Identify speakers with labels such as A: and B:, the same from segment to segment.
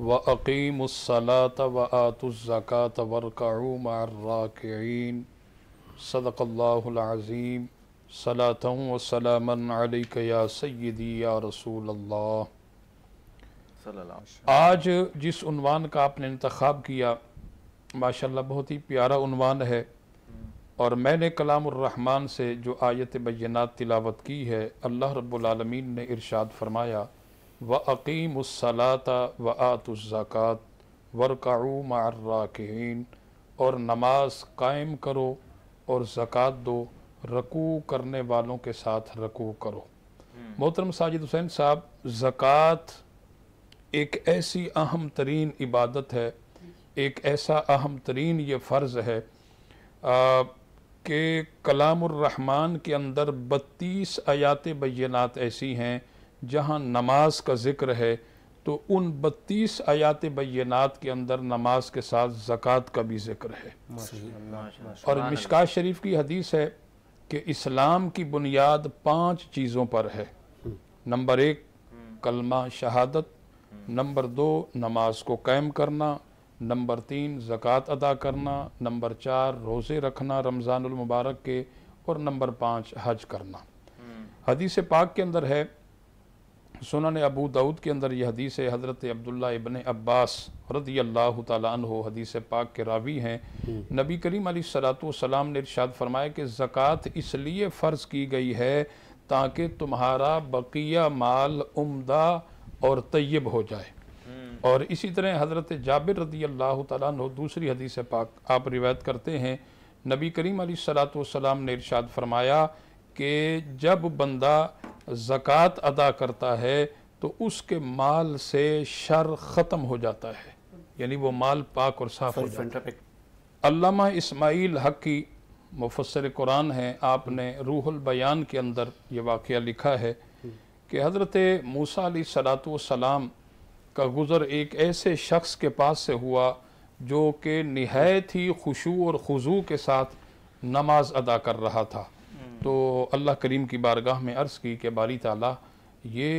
A: व अकीमसलात व आतुज़क़ात वरक़ू मार्राक़ीन सदक़ल्लाज़ीम सलात वसलामक या सैदी या रसूल आज जिस उनवान का आपने इंतखब किया माशाल्लाह बहुत ही प्यारा उनवान है और मैंने कलामान से जो आयत बैनात तिलावत की है अल्लाह रब्बुल रबालमीन ने इरशाद फरमाया व अकीमसलाता व आतुज़क़ात वरकाऊ मार्राकिन और नमाज कायम करो और ज़क़़त दो रकू करने वालों के साथ रकू करो हम्म। मोहतरम साजिद हुसैन साहब ज़क़़त एक ऐसी अहम तरीन इबादत है एक ऐसा अहम तरीन ये फ़र्ज़ है कि कलाम के अंदर बत्तीस आयात बैनात ऐसी हैं जहाँ नमाज का ज़िक्र है तो उन बत्तीस आयात बैनात के अंदर नमाज के साथ ज़क़़त का भी ज़िक्र है और मिशका शरीफ की हदीस है कि इस्लाम की बुनियाद पाँच चीज़ों पर है नंबर एक कलमा शहादत नंबर दो नमाज को कायम करना नंबर तीन ज़क़़त अदा करना नंबर चार रोज़े रखना रमज़ानमबारक के और नंबर पाँच हज करना हम्म। हदीस पाक के अंदर है सुनन अबू दाऊद के अंदर यह हदीस है हज़रत अब्दुल्ला इबन अब्बास रदी अल्लाह तु हदीस पाक के रावी हैं हम्म। नबी करीम सलाम ने इर्शाद फरमाया कि ज़क़़त इसलिए फ़र्ज़ की गई है ताकि तुम्हारा बकिया माल उम्दा और तयब हो जाए हम्म। और इसी तरह हज़रत जाबिर रदी अल्लाह तु दूसरी हदीस पाक आप रिवायत करते हैं नबी करीम सलाम ने इर्शाद फरमाया कि जब बंदा ज़क़़त अदा करता है तो उसके माल से शर ख़त्म हो जाता है यानी वो माल पाक और साफ हो जाता है अल्लामा हक की मुफसर कुरान हैं आपने रूहुल बयान के अंदर ये वाक़ लिखा है कि हज़रत मूसा सलाम का गुज़र एक ऐसे शख्स के पास से हुआ जो कि नहायत ही खुशू और खुजू के साथ नमाज अदा कर रहा था तो अल्लाह करीम की बारगाह में अर्ज़ की कि बारी ताला ये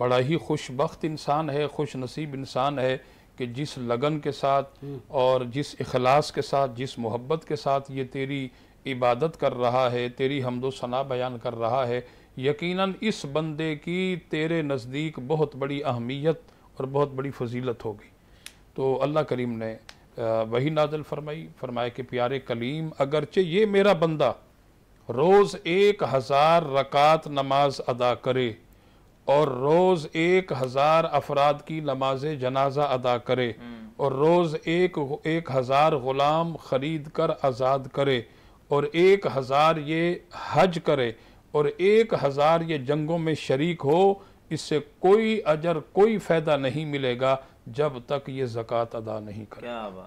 A: बड़ा ही खुश बख्त इंसान है खुश नसीब इंसान है कि जिस लगन के साथ हम्म। और जिस अखलास के साथ जिस मोहब्बत के साथ ये तेरी इबादत कर रहा है तेरी हमदो सना बयान कर रहा है यकीनन इस बंदे की तेरे नज़दीक बहुत बड़ी अहमियत और बहुत बड़ी फजीलत होगी तो अल्लाह करीम ने वही नाजल फरमाई फरमाए कि प्यारे कलीम अगरचे ये मेरा बंदा रोज़ एक हज़ार रकात नमाज अदा करे और रोज़ एक हज़ार अफराद की नमाज जनाजा अदा करे हम्म। और रोज़ एक एक हज़ार ग़ुलाम ख़रीद कर आज़ाद करे और एक हज़ार ये हज करे और एक हज़ार ये जंगों में शरीक हो इससे कोई अजर कोई फ़ायदा नहीं मिलेगा जब तक ये जक़ात अदा नहीं करे